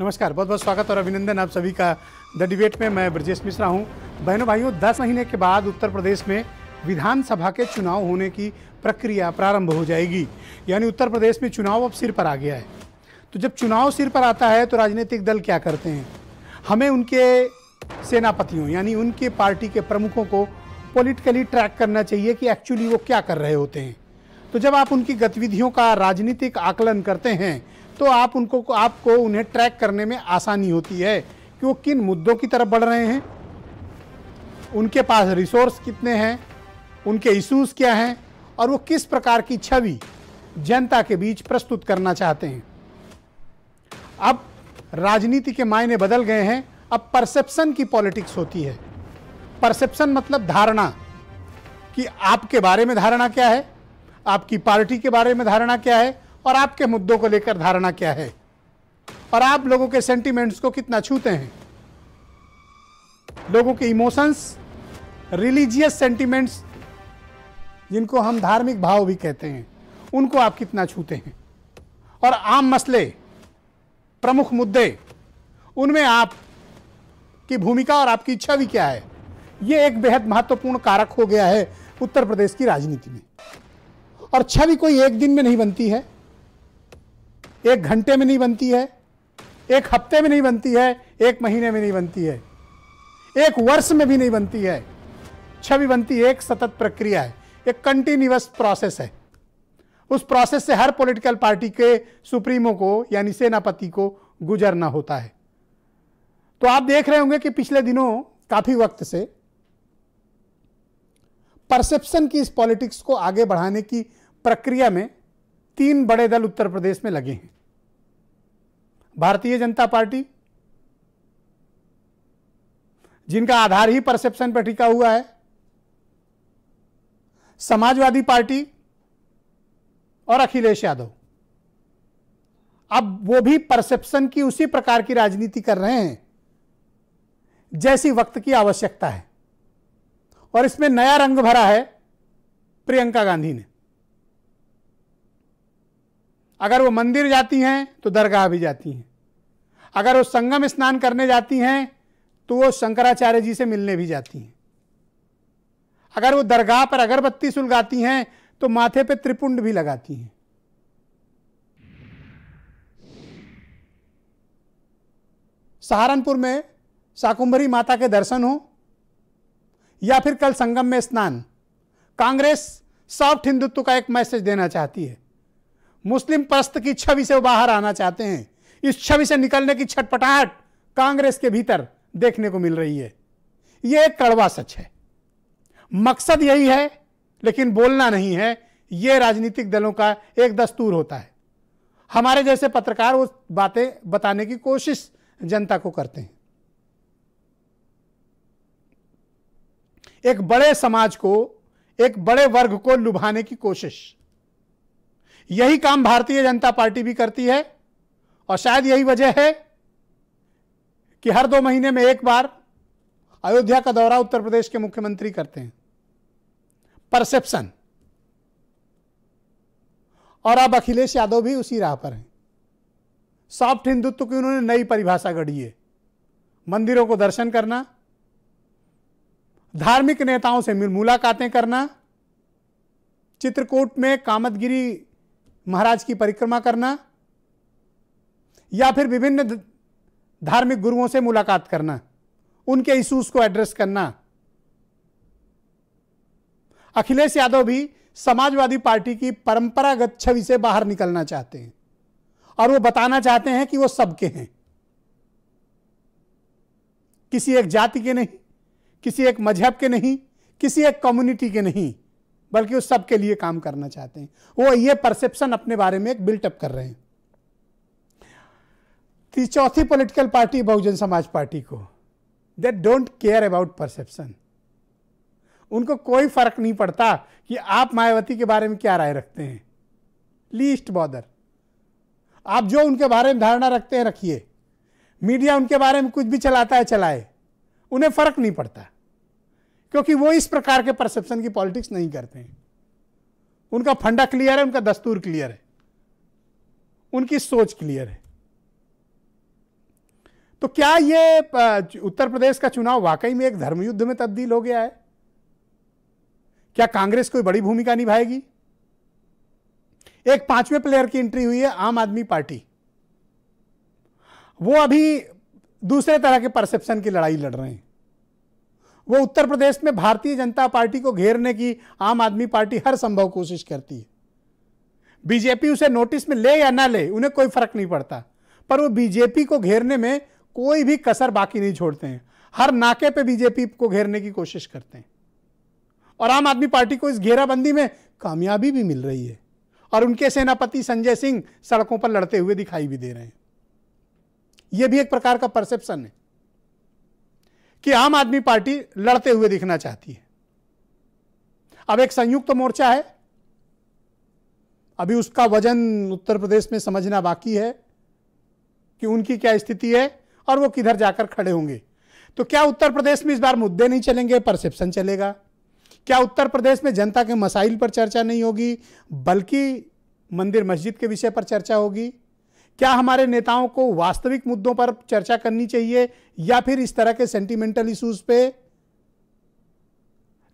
नमस्कार बहुत बहुत स्वागत और अभिनंदन आप सभी का द डिबेट में मैं ब्रजेश मिश्रा हूं बहनों भाइयों दस महीने के बाद उत्तर प्रदेश में विधानसभा के चुनाव होने की प्रक्रिया प्रारंभ हो जाएगी यानी उत्तर प्रदेश में चुनाव अब सिर पर आ गया है तो जब चुनाव सिर पर आता है तो राजनीतिक दल क्या करते हैं हमें उनके सेनापतियों यानी उनके पार्टी के प्रमुखों को पॉलिटिकली ट्रैक करना चाहिए कि एक्चुअली वो क्या कर रहे होते हैं तो जब आप उनकी गतिविधियों का राजनीतिक आकलन करते हैं तो आप उनको आपको उन्हें ट्रैक करने में आसानी होती है कि वो किन मुद्दों की तरफ बढ़ रहे हैं उनके पास रिसोर्स कितने हैं उनके इश्यूज क्या हैं और वो किस प्रकार की छवि जनता के बीच प्रस्तुत करना चाहते हैं अब राजनीति के मायने बदल गए हैं अब परसेप्शन की पॉलिटिक्स होती है परसेप्शन मतलब धारणा कि आपके बारे में धारणा क्या है आपकी पार्टी के बारे में धारणा क्या है और आपके मुद्दों को लेकर धारणा क्या है और आप लोगों के सेंटिमेंट्स को कितना छूते हैं लोगों के इमोशंस रिलीजियस सेंटिमेंट्स जिनको हम धार्मिक भाव भी कहते हैं उनको आप कितना छूते हैं और आम मसले प्रमुख मुद्दे उनमें आप की भूमिका और आपकी इच्छा भी क्या है यह एक बेहद महत्वपूर्ण कारक हो गया है उत्तर प्रदेश की राजनीति में और छवि कोई एक दिन में नहीं बनती है एक घंटे में नहीं बनती है एक हफ्ते में नहीं बनती है एक महीने में नहीं बनती है एक वर्ष में भी नहीं बनती है छवि बनती है एक सतत प्रक्रिया है एक कंटिन्यूस प्रोसेस है उस प्रोसेस से हर पॉलिटिकल पार्टी के सुप्रीमो को यानी सेनापति को गुजरना होता है तो आप देख रहे होंगे कि पिछले दिनों काफी वक्त से परसेप्शन की इस पॉलिटिक्स को आगे बढ़ाने की प्रक्रिया में तीन बड़े दल उत्तर प्रदेश में लगे हैं भारतीय जनता पार्टी जिनका आधार ही परसेप्शन पर टिका हुआ है समाजवादी पार्टी और अखिलेश यादव अब वो भी परसेप्शन की उसी प्रकार की राजनीति कर रहे हैं जैसी वक्त की आवश्यकता है और इसमें नया रंग भरा है प्रियंका गांधी ने अगर वो मंदिर जाती हैं तो दरगाह भी जाती हैं अगर वो संगम स्नान करने जाती हैं तो वो शंकराचार्य जी से मिलने भी जाती हैं अगर वो दरगाह पर अगरबत्ती सुलगाती हैं तो माथे पे त्रिपुंड भी लगाती हैं सहारनपुर में शाकुंभरी माता के दर्शन हो या फिर कल संगम में स्नान कांग्रेस सॉफ्ट हिंदुत्व का एक मैसेज देना चाहती है मुस्लिम परस्त की छवि से बाहर आना चाहते हैं इस छवि से निकलने की छटपटाहट कांग्रेस के भीतर देखने को मिल रही है यह एक कड़वा सच है मकसद यही है लेकिन बोलना नहीं है यह राजनीतिक दलों का एक दस्तूर होता है हमारे जैसे पत्रकार वो बातें बताने की कोशिश जनता को करते हैं एक बड़े समाज को एक बड़े वर्ग को लुभाने की कोशिश यही काम भारतीय जनता पार्टी भी करती है और शायद यही वजह है कि हर दो महीने में एक बार अयोध्या का दौरा उत्तर प्रदेश के मुख्यमंत्री करते हैं परसेप्शन और अब अखिलेश यादव भी उसी राह पर हैं सॉफ्ट हिंदुत्व की उन्होंने नई परिभाषा गढ़ी है मंदिरों को दर्शन करना धार्मिक नेताओं से मुलाकातें करना चित्रकूट में कामतगिरी महाराज की परिक्रमा करना या फिर विभिन्न धार्मिक गुरुओं से मुलाकात करना उनके इश्यूज को एड्रेस करना अखिलेश यादव भी समाजवादी पार्टी की परंपरागत छवि से बाहर निकलना चाहते हैं और वो बताना चाहते हैं कि वो सबके हैं किसी एक जाति के नहीं किसी एक मजहब के नहीं किसी एक कम्युनिटी के नहीं बल्कि वो सबके लिए काम करना चाहते हैं वो ये परसेप्शन अपने बारे में एक बिल्टअप कर रहे हैं चौथी पॉलिटिकल पार्टी बहुजन समाज पार्टी को they don't care about perception उनको कोई फर्क नहीं पड़ता कि आप मायावती के बारे में क्या राय रखते हैं लीस्ट बॉदर आप जो उनके बारे में धारणा रखते हैं रखिए मीडिया उनके बारे में कुछ भी चलाता है चलाए उन्हें फर्क नहीं पड़ता क्योंकि वो इस प्रकार के परसेप्शन की पॉलिटिक्स नहीं करते हैं उनका फंडा क्लियर है उनका दस्तूर क्लियर है उनकी सोच क्लियर है तो क्या ये उत्तर प्रदेश का चुनाव वाकई में एक धर्मयुद्ध में तब्दील हो गया है क्या कांग्रेस कोई बड़ी भूमिका निभाएगी एक पांचवें प्लेयर की एंट्री हुई है आम आदमी पार्टी वो अभी दूसरे तरह के परसेप्शन की लड़ाई लड़ रहे हैं वो उत्तर प्रदेश में भारतीय जनता पार्टी को घेरने की आम आदमी पार्टी हर संभव कोशिश करती है बीजेपी उसे नोटिस में ले या ना ले उन्हें कोई फर्क नहीं पड़ता पर वो बीजेपी को घेरने में कोई भी कसर बाकी नहीं छोड़ते हैं हर नाके पे बीजेपी को घेरने की कोशिश करते हैं और आम आदमी पार्टी को इस घेराबंदी में कामयाबी भी मिल रही है और उनके सेनापति संजय सिंह सड़कों पर लड़ते हुए दिखाई भी दे रहे हैं यह भी एक प्रकार का परसेप्शन है कि आम आदमी पार्टी लड़ते हुए दिखना चाहती है अब एक संयुक्त तो मोर्चा है अभी उसका वजन उत्तर प्रदेश में समझना बाकी है कि उनकी क्या स्थिति है और वो किधर जाकर खड़े होंगे तो क्या उत्तर प्रदेश में इस बार मुद्दे नहीं चलेंगे परसेप्शन चलेगा क्या उत्तर प्रदेश में जनता के मसाइल पर चर्चा नहीं होगी बल्कि मंदिर मस्जिद के विषय पर चर्चा होगी क्या हमारे नेताओं को वास्तविक मुद्दों पर चर्चा करनी चाहिए या फिर इस तरह के सेंटिमेंटल इश्यूज पे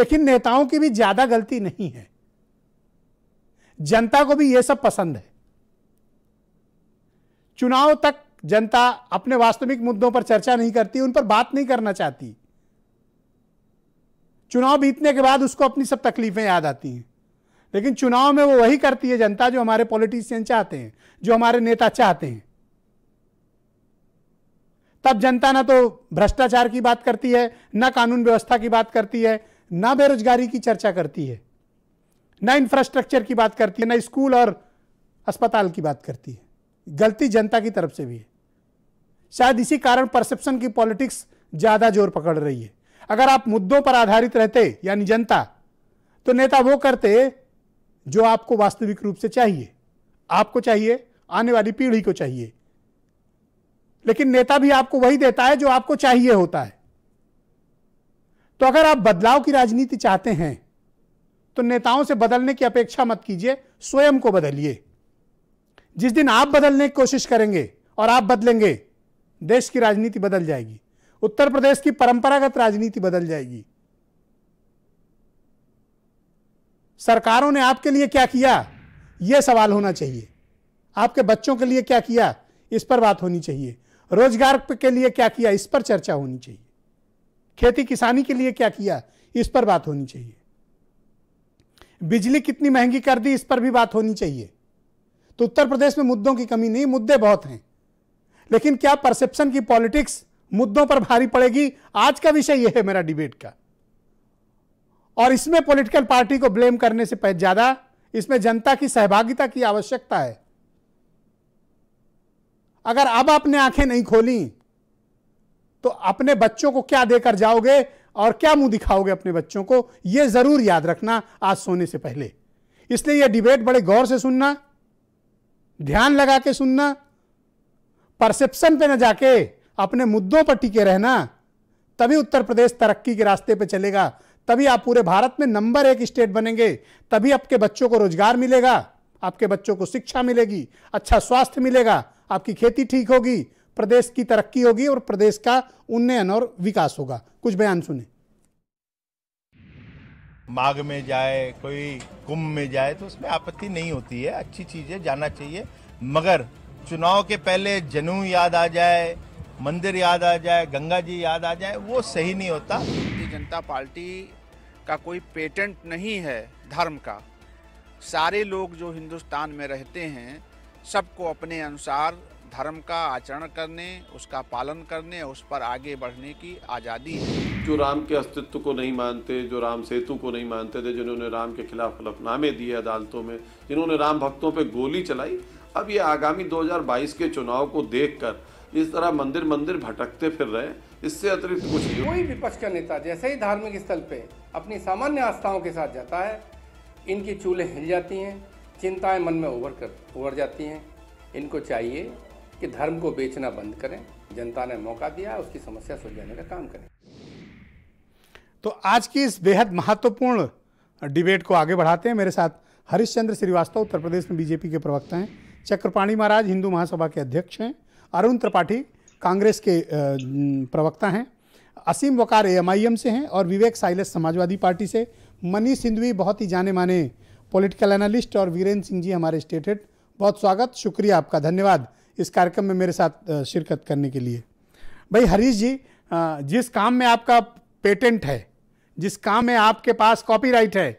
लेकिन नेताओं की भी ज्यादा गलती नहीं है जनता को भी यह सब पसंद है चुनाव तक जनता अपने वास्तविक मुद्दों पर चर्चा नहीं करती उन पर बात नहीं करना चाहती चुनाव बीतने के बाद उसको अपनी सब तकलीफें याद आती हैं लेकिन चुनाव में वो वही करती है जनता जो हमारे पॉलिटिशियन चाहते हैं जो हमारे नेता चाहते हैं तब जनता ना तो भ्रष्टाचार की बात करती है ना कानून व्यवस्था की बात करती है ना बेरोजगारी की चर्चा करती है ना इंफ्रास्ट्रक्चर की बात करती है ना स्कूल और अस्पताल की बात करती है गलती जनता की तरफ से भी है शायद इसी कारण परसेप्शन की पॉलिटिक्स ज़्यादा जोर पकड़ रही है अगर आप मुद्दों पर आधारित रहते यानी जनता तो नेता वो करते जो आपको वास्तविक रूप से चाहिए आपको चाहिए आने वाली पीढ़ी को चाहिए लेकिन नेता भी आपको वही देता है जो आपको चाहिए होता है तो अगर आप बदलाव की राजनीति चाहते हैं तो नेताओं से बदलने की अपेक्षा मत कीजिए स्वयं को बदलिए जिस दिन आप बदलने की कोशिश करेंगे और आप बदलेंगे देश की राजनीति बदल जाएगी उत्तर प्रदेश की परंपरागत राजनीति बदल जाएगी सरकारों ने आपके लिए क्या किया ये सवाल होना चाहिए आपके बच्चों के लिए क्या किया इस पर बात होनी चाहिए रोजगार के लिए क्या किया इस पर चर्चा होनी चाहिए खेती किसानी के लिए क्या किया इस पर बात होनी चाहिए बिजली कितनी महंगी कर दी इस पर भी बात होनी चाहिए तो उत्तर प्रदेश में मुद्दों की कमी नहीं मुद्दे बहुत हैं लेकिन क्या परसेप्शन की पॉलिटिक्स मुद्दों पर भारी पड़ेगी आज का विषय यह है मेरा डिबेट का और इसमें पॉलिटिकल पार्टी को ब्लेम करने से ज़्यादा इसमें जनता की सहभागिता की आवश्यकता है अगर अब आपने आंखें नहीं खोली तो अपने बच्चों को क्या देकर जाओगे और क्या मुंह दिखाओगे अपने बच्चों को यह जरूर याद रखना आज सोने से पहले इसलिए यह डिबेट बड़े गौर से सुनना ध्यान लगा के सुनना परसेप्शन पे न जाके अपने मुद्दों पर टिके रहना तभी उत्तर प्रदेश तरक्की के रास्ते पे चलेगा तभी आप पूरे भारत में नंबर एक स्टेट बनेंगे तभी आपके बच्चों को रोजगार मिलेगा आपके बच्चों को शिक्षा मिलेगी अच्छा स्वास्थ्य मिलेगा आपकी खेती ठीक होगी प्रदेश की तरक्की होगी और प्रदेश का उन्नयन और विकास होगा कुछ बयान सुने माघ में जाए कोई कुंभ में जाए तो उसमें आपत्ति नहीं होती है अच्छी चीज है जाना चाहिए मगर चुनाव के पहले जनू याद आ जाए मंदिर याद आ जाए गंगा जी याद आ जाए वो सही नहीं होता भारतीय जनता पार्टी का कोई पेटेंट नहीं है धर्म का सारे लोग जो हिंदुस्तान में रहते हैं सबको अपने अनुसार धर्म का आचरण करने उसका पालन करने उस पर आगे बढ़ने की आज़ादी है जो राम के अस्तित्व को नहीं मानते जो राम सेतु को नहीं मानते थे जिन्होंने राम के खिलाफ हलफनामे दिए अदालतों में जिन्होंने राम भक्तों पर गोली चलाई अब ये आगामी 2022 के चुनाव को देखकर इस तरह मंदिर मंदिर भटकते फिर रहे इससे अतिरिक्त कुछ कोई विपक्ष का नेता जैसे ही धार्मिक स्थल पे अपनी सामान्य आस्थाओं के साथ जाता है इनकी चूल्हे हिल जाती हैं चिंताएं मन में उभर कर उभर जाती हैं इनको चाहिए कि धर्म को बेचना बंद करें जनता ने मौका दिया उसकी समस्या सुलझाने का काम करें तो आज की इस बेहद महत्वपूर्ण डिबेट को आगे बढ़ाते हैं मेरे साथ हरिश्चंद्र श्रीवास्तव उत्तर प्रदेश में बीजेपी के प्रवक्ता हैं चक्रपाणी महाराज हिंदू महासभा के अध्यक्ष हैं अरुण त्रिपाठी कांग्रेस के प्रवक्ता हैं असीम वकार एमआईएम से हैं और विवेक साइलस समाजवादी पार्टी से मनीष सिंधवी बहुत ही जाने माने पॉलिटिकल एनालिस्ट और वीरेंद्र सिंह जी हमारे स्टेट हेड बहुत स्वागत शुक्रिया आपका धन्यवाद इस कार्यक्रम में मेरे साथ शिरकत करने के लिए भाई हरीश जी जिस काम में आपका पेटेंट है जिस काम में आपके पास कॉपीराइट है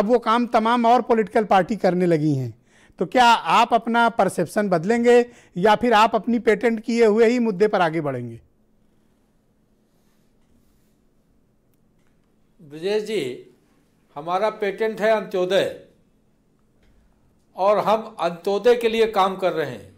अब वो काम तमाम और पॉलिटिकल पार्टी करने लगी हैं तो क्या आप अपना परसेप्शन बदलेंगे या फिर आप अपनी पेटेंट किए हुए ही मुद्दे पर आगे बढ़ेंगे ब्रजेश जी हमारा पेटेंट है अंत्योदय और हम अंत्योदय के लिए काम कर रहे हैं